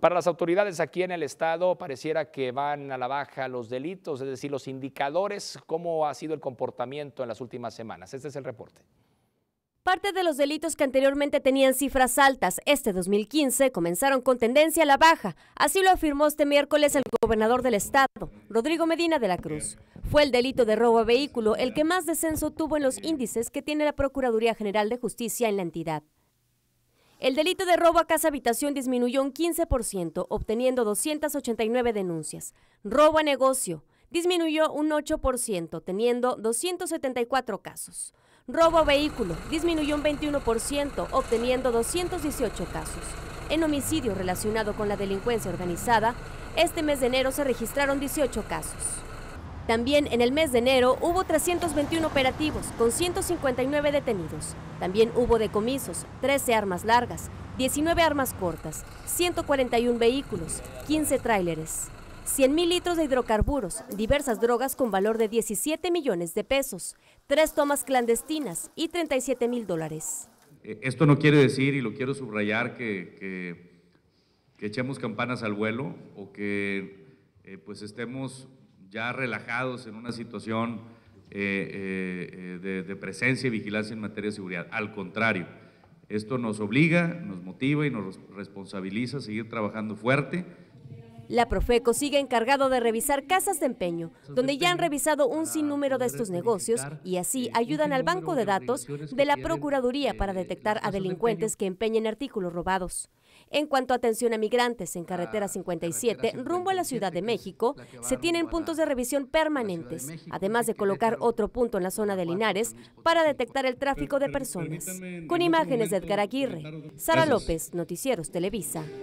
Para las autoridades aquí en el estado pareciera que van a la baja los delitos, es decir, los indicadores, cómo ha sido el comportamiento en las últimas semanas. Este es el reporte. Parte de los delitos que anteriormente tenían cifras altas este 2015 comenzaron con tendencia a la baja, así lo afirmó este miércoles el gobernador del estado, Rodrigo Medina de la Cruz. Fue el delito de robo a vehículo el que más descenso tuvo en los índices que tiene la Procuraduría General de Justicia en la entidad. El delito de robo a casa-habitación disminuyó un 15%, obteniendo 289 denuncias. Robo a negocio disminuyó un 8%, teniendo 274 casos. Robo a vehículo disminuyó un 21%, obteniendo 218 casos. En homicidio relacionado con la delincuencia organizada, este mes de enero se registraron 18 casos. También en el mes de enero hubo 321 operativos con 159 detenidos. También hubo decomisos, 13 armas largas, 19 armas cortas, 141 vehículos, 15 tráileres, mil litros de hidrocarburos, diversas drogas con valor de 17 millones de pesos, tres tomas clandestinas y 37 mil dólares. E, esto no quiere decir, y lo quiero subrayar, que, echemos campanas al vuelo o que eh, pues estemos ya relajados en una situación eh, eh, eh, de, de, presencia y vigilancia en materia de seguridad. Al contrario, esto nos obliga, nos motiva y nos responsabiliza a seguir trabajando fuerte la Profeco sigue encargado de revisar casas de empeño, donde ya han revisado un sinnúmero de estos negocios y así este ayudan al banco de datos de la Procuraduría para eh, detectar a delincuentes que empeñen artículos robados. En cuanto a atención a migrantes en carretera 57 ah, rumbo a la Ciudad de México, se tienen puntos de revisión permanentes, además de colocar otro punto en la zona de Linares para detectar el tráfico de personas. Con este imágenes de Edgar Aguirre, Sara López, Noticieros Televisa.